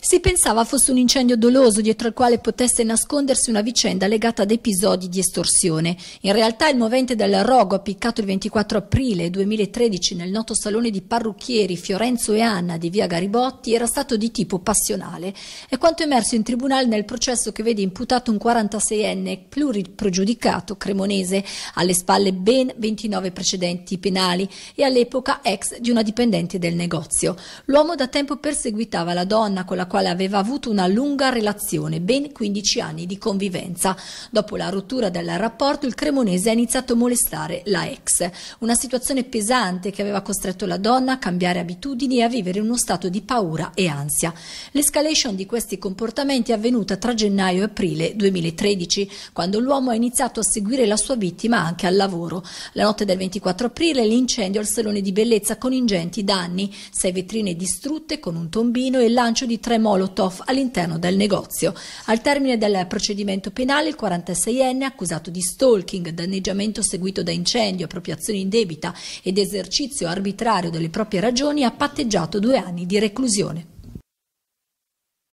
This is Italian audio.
Si pensava fosse un incendio doloso dietro il quale potesse nascondersi una vicenda legata ad episodi di estorsione. In realtà il movente del rogo appiccato il 24 aprile 2013 nel noto salone di parrucchieri Fiorenzo e Anna di via Garibotti era stato di tipo passionale. È quanto emerso in tribunale nel processo che vede imputato un 46enne pluriprogiudicato cremonese, alle spalle ben 29 precedenti penali e all'epoca ex di una dipendente del negozio. L'uomo da tempo perseguitava la donna con la quale aveva avuto una lunga relazione, ben 15 anni di convivenza. Dopo la rottura del rapporto, il cremonese ha iniziato a molestare la ex. Una situazione pesante che aveva costretto la donna a cambiare abitudini e a vivere in uno stato di paura e ansia. L'escalation di questi comportamenti è avvenuta tra gennaio e aprile 2013, quando l'uomo ha iniziato a seguire la sua vittima anche al lavoro. La notte del 24 aprile l'incendio al salone di bellezza con ingenti danni, sei vetrine distrutte con un tombino e il lancio di tre bombe Molotov all'interno del negozio. Al termine del procedimento penale, il 46enne, accusato di stalking, danneggiamento seguito da incendio, appropriazione indebita ed esercizio arbitrario delle proprie ragioni, ha patteggiato due anni di reclusione.